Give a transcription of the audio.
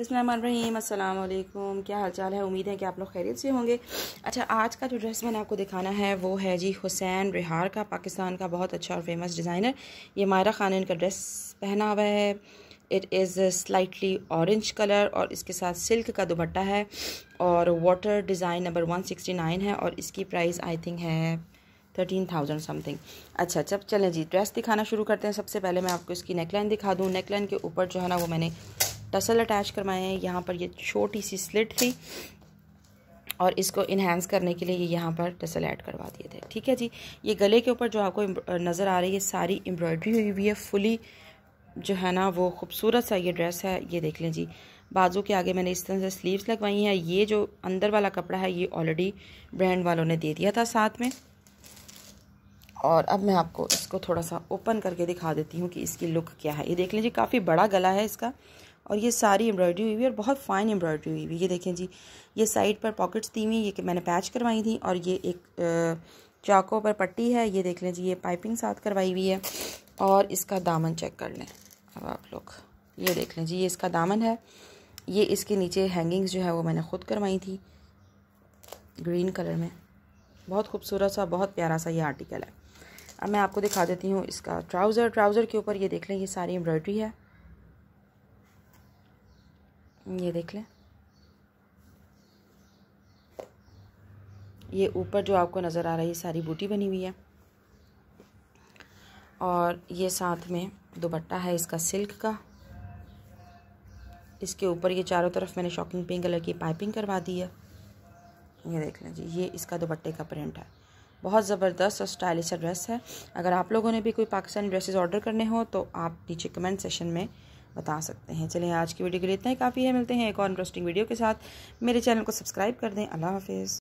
अस्सलाम वालेकुम क्या हाल चाल है उम्मीद है कि आप लोग खैरियत से होंगे अच्छा आज का जो ड्रेस मैंने आपको दिखाना है वो है जी हुसैन रिहार का पाकिस्तान का बहुत अच्छा और फेमस डिज़ाइनर ये मायरा खान इनका ड्रेस पहना हुआ है it is slightly orange colour और इसके साथ सिल्क का दुपट्टा है और water design number one sixty nine है और इसकी प्राइस आई थिंक है थर्टीन थाउजेंड समथिंग अच्छा अच्छा चलें जी ड्रेस दिखाना शुरू करते हैं सबसे पहले मैं आपको इसकी नेकलाइन दिखा दूँ नेकलाइन के ऊपर जो है ना वो मैंने टसल अटैच करवाए हैं यहाँ पर ये छोटी सी स्लिट थी और इसको इन्हेंस करने के लिए ये यहाँ पर टसल ऐड करवा दिए थे ठीक है जी ये गले के ऊपर जो आपको नज़र आ रही है सारी एम्ब्रॉयडरी हुई हुई है फुली जो है ना वो खूबसूरत सा ये ड्रेस है ये देख लें जी बाजू के आगे मैंने इस तरह से स्लीव्स लगवाई हैं ये जो अंदर वाला कपड़ा है ये ऑलरेडी ब्रांड वालों ने दे दिया था साथ में और अब मैं आपको इसको थोड़ा सा ओपन करके दिखा देती हूँ कि इसकी लुक क्या है ये देख लें जी काफ़ी बड़ा गला है इसका और ये सारी एम्ब्रॉयडरी हुई हुई और बहुत फाइन एम्ब्रॉयडरी हुई हुई ये देखें जी ये साइड पर पॉकेट्स दी हुई ये मैंने पैच करवाई थी और ये एक चाको पर पट्टी है ये देख लें जी ये पाइपिंग साथ करवाई हुई है और इसका दामन चेक कर लें अब आप लोग ये देख लें जी ये इसका दामन है ये इसके नीचे हैंगिंग्स जो है वो मैंने ख़ुद करवाई थी ग्रीन कलर में बहुत खूबसूरत सा बहुत प्यारा सा ये आर्टिकल है अब मैं आपको दिखा देती हूँ इसका ट्राउज़र ट्राउज़र के ऊपर ये देख लें ये सारी एम्ब्रॉयडरी है ये देख लें ये ऊपर जो आपको नज़र आ रही है सारी बूटी बनी हुई है और ये साथ में दुपट्टा है इसका सिल्क का इसके ऊपर ये चारों तरफ मैंने शॉकिंग पिंक कलर की पाइपिंग करवा दी है ये देख लें जी ये इसका दुपट्टे का प्रिंट है बहुत ज़बरदस्त और स्टाइलिश ड्रेस है अगर आप लोगों ने भी कोई पाकिस्तानी ड्रेसेस ऑर्डर करने हो तो आप नीचे कमेंट सेशन में बता सकते हैं चलिए आज की वीडियो के लिए इतना ही काफ़ी है मिलते हैं एक और इंटरेस्टिंग वीडियो के साथ मेरे चैनल को सब्सक्राइब कर दें अल्लाह हाफिज़